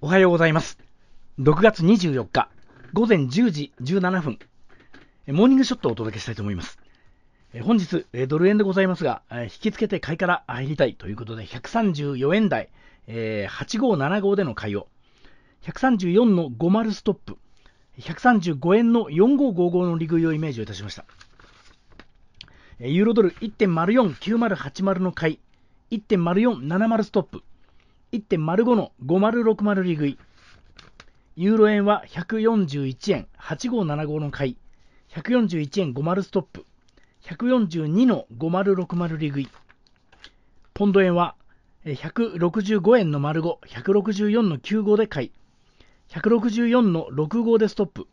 おはようございます。6月24日、午前10時17分、モーニングショットをお届けしたいと思います。本日、ドル円でございますが、引きつけて買いから入りたいということで、134円台、8575での買いを、134の50ストップ、135円の4555の利食いをイメージをいたしました。ユーロドル1.049080の買い、1.0470ストップ、1.05の5060利食い。ユーロ円は141円8575の買い、141円50ストップ、142の5060利食い。ポンド円は165円の丸5、164の95で買い、164の65でストップ、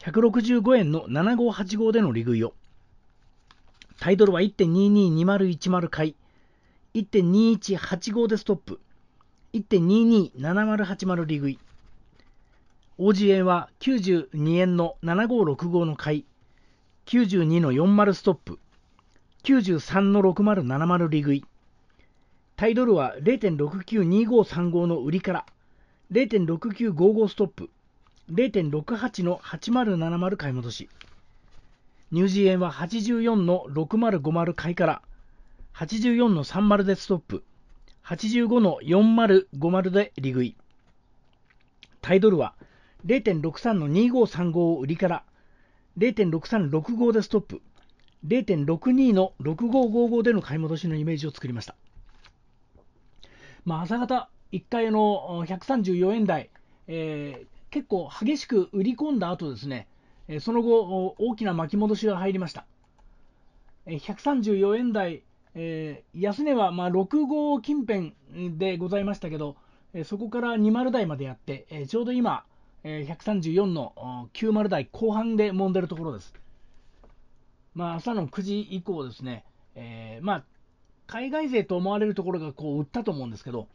165円の7585での利食いを。タイドルは1.222010買い、1.2185でストップ、1.227080利食い OG 円は92円の7565の買い92の40ストップ93の6070利食いタイドルは0.692535の売りから0.6955ストップ0.68の8070買い戻しニュージー円は84の6050買いから84の30でストップ85の4050で利食い。タイドルは0.63の2535を売りから、0.6365でストップ、0.62の6555での買い戻しのイメージを作りました。まあ、朝方、1回の134円台、えー、結構激しく売り込んだ後ですね、その後、大きな巻き戻しが入りました。134円台えー、安値はまあ6号近辺でございましたけど、えー、そこから20台までやって、えー、ちょうど今、えー、134の90台後半で揉んでるところです。まあ、朝の9時以降ですね、えー、まあ、海外勢と思われるところがこう売ったと思うんですけど、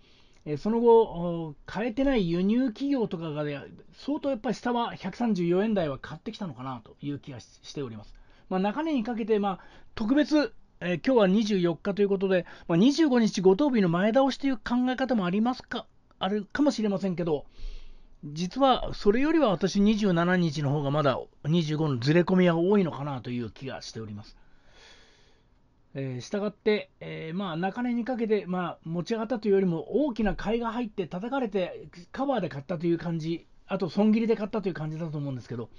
えー、その後、買えてない輸入企業とかが、相当やっぱり下は134円台は買ってきたのかなという気がしております。まあ、中値にかけて、まあ、特別えー、今日は24日ということで、まあ、25日ご等日の前倒しという考え方もありますか、あるかもしれませんけど、実はそれよりは私27日の方がまだ25のずれ込みは多いのかなという気がしております。えー、がって、えー、まあ、中根にかけて、まあ、持ち上がったというよりも大きな買いが入って叩かれてカバーで買ったという感じあと損切りで買ったという感じだと思うんですけど、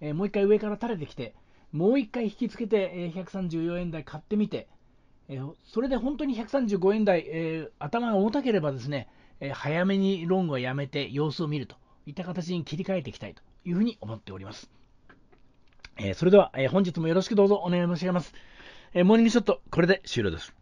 えー、もう一回上から垂れてきて、もう1回引きつけて、え134円台買ってみて、えそれで本当に135円台、え頭が重たければですね、え早めにロングはやめて様子を見るといった形に切り替えていきたいというふうに思っております。えそれでは、え本日もよろしくどうぞお願い申し上げます。えモーニングショット、これで終了です。